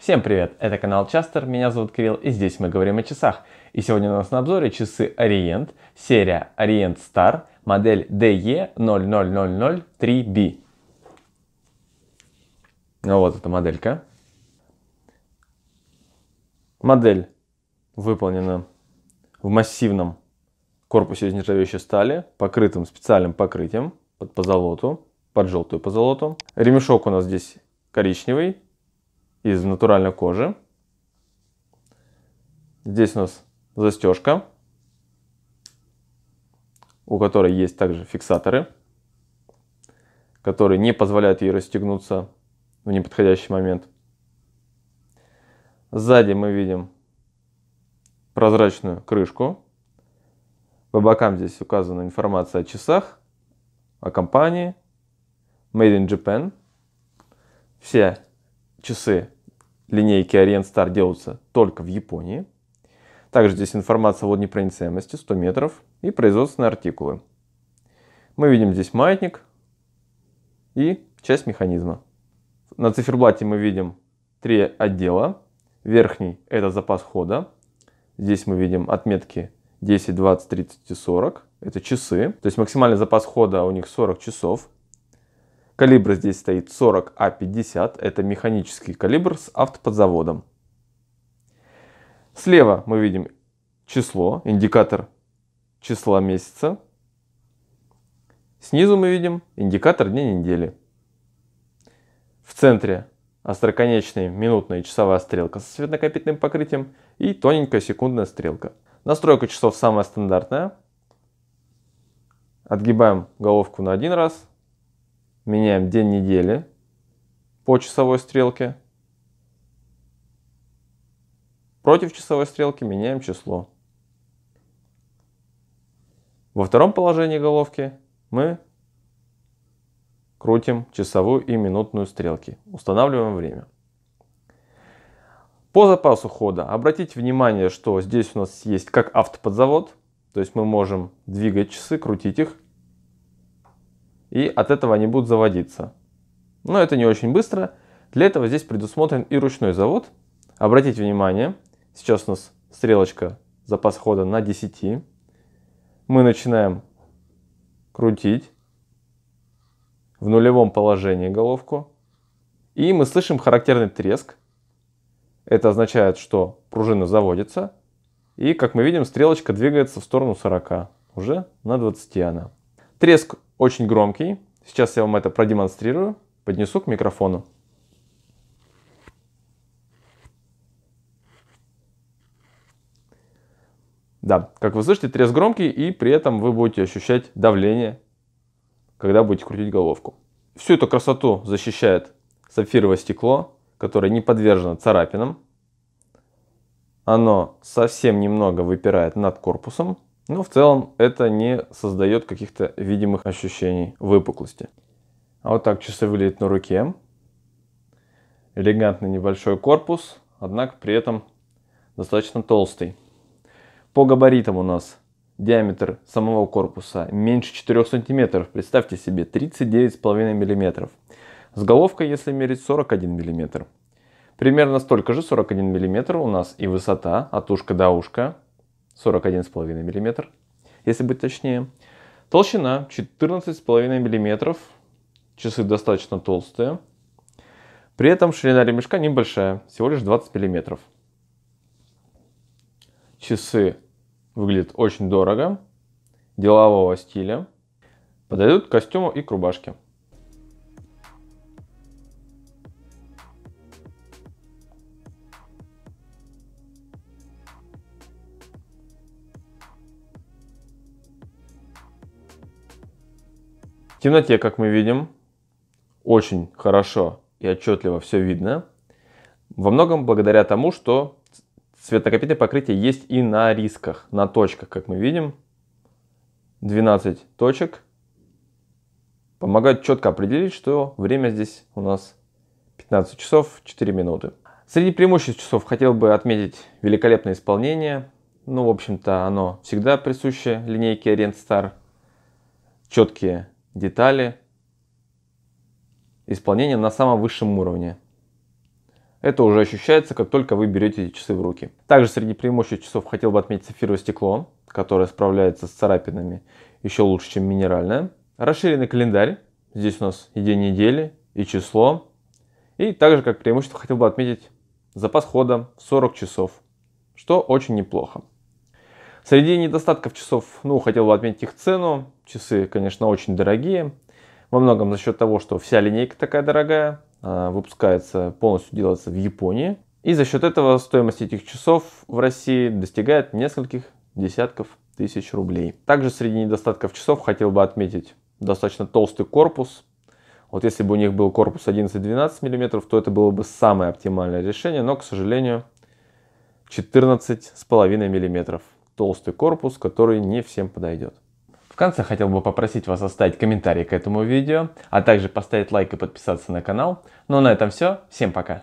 Всем привет, это канал Частер, меня зовут Кирилл и здесь мы говорим о часах. И сегодня у нас на обзоре часы Orient, серия Orient Star, модель DE00003B. Ну вот эта моделька. Модель выполнена в массивном корпусе из нержавеющей стали, покрытым специальным покрытием под позолоту, под желтую позолоту. Ремешок у нас здесь коричневый, из натуральной кожи. Здесь у нас застежка, у которой есть также фиксаторы, которые не позволяют ей расстегнуться в неподходящий момент. Сзади мы видим прозрачную крышку. По бокам здесь указана информация о часах, о компании, Made in Japan. Все часы линейки Orient Star делаются только в Японии. Также здесь информация о водонепроницаемости 100 метров и производственные артикулы. Мы видим здесь маятник и часть механизма. На циферблате мы видим три отдела. Верхний – это запас хода. Здесь мы видим отметки 10, 20, 30 и 40. Это часы. То есть максимальный запас хода у них 40 часов. Калибр здесь стоит 40А50, это механический калибр с автоподзаводом. Слева мы видим число, индикатор числа месяца. Снизу мы видим индикатор дня недели. В центре остроконечная минутная часовая стрелка со светокопительным покрытием и тоненькая секундная стрелка. Настройка часов самая стандартная. Отгибаем головку на один раз – меняем день недели по часовой стрелке. Против часовой стрелки меняем число. Во втором положении головки мы крутим часовую и минутную стрелки. Устанавливаем время. По запасу хода обратите внимание, что здесь у нас есть как автоподзавод, то есть мы можем двигать часы, крутить их, и от этого они будут заводиться. Но это не очень быстро. Для этого здесь предусмотрен и ручной завод. Обратите внимание, сейчас у нас стрелочка запас хода на 10. Мы начинаем крутить в нулевом положении головку. И мы слышим характерный треск. Это означает, что пружина заводится. И, как мы видим, стрелочка двигается в сторону 40. Уже на 20 она. Треск очень громкий. Сейчас я вам это продемонстрирую. Поднесу к микрофону. Да, как вы слышите, треск громкий, и при этом вы будете ощущать давление, когда будете крутить головку. Всю эту красоту защищает сапфировое стекло, которое не подвержено царапинам. Оно совсем немного выпирает над корпусом, но ну, в целом это не создает каких-то видимых ощущений выпуклости. А вот так часы выглядят на руке. Элегантный небольшой корпус, однако при этом достаточно толстый. По габаритам у нас диаметр самого корпуса меньше 4 см. Представьте себе, 39,5 мм. С головкой, если мерить, 41 мм. Примерно столько же, 41 мм, у нас и высота от ушка до ушка 41,5 мм, если быть точнее. Толщина 14,5 мм, часы достаточно толстые. При этом ширина ремешка небольшая, всего лишь 20 мм. Часы выглядят очень дорого, делового стиля. Подойдут к костюму и к рубашке. темноте, как мы видим, очень хорошо и отчетливо все видно. Во многом благодаря тому, что цветокопитное покрытие есть и на рисках, на точках, как мы видим. 12 точек помогают четко определить, что время здесь у нас 15 часов 4 минуты. Среди преимуществ часов хотел бы отметить великолепное исполнение. Ну, в общем-то, оно всегда присуще линейке Orient Star. Четкие детали, исполнение на самом высшем уровне. Это уже ощущается, как только вы берете эти часы в руки. Также среди преимуществ часов хотел бы отметить сапфировое стекло, которое справляется с царапинами еще лучше, чем минеральное. Расширенный календарь. Здесь у нас и день недели, и число. И также как преимущество хотел бы отметить запас хода 40 часов, что очень неплохо. Среди недостатков часов, ну, хотел бы отметить их цену. Часы, конечно, очень дорогие. Во многом за счет того, что вся линейка такая дорогая, а, выпускается, полностью делается в Японии. И за счет этого стоимость этих часов в России достигает нескольких десятков тысяч рублей. Также среди недостатков часов хотел бы отметить достаточно толстый корпус. Вот если бы у них был корпус 11-12 мм, то это было бы самое оптимальное решение, но, к сожалению, 14,5 мм толстый корпус, который не всем подойдет. В конце хотел бы попросить вас оставить комментарий к этому видео, а также поставить лайк и подписаться на канал. Ну а на этом все. Всем пока!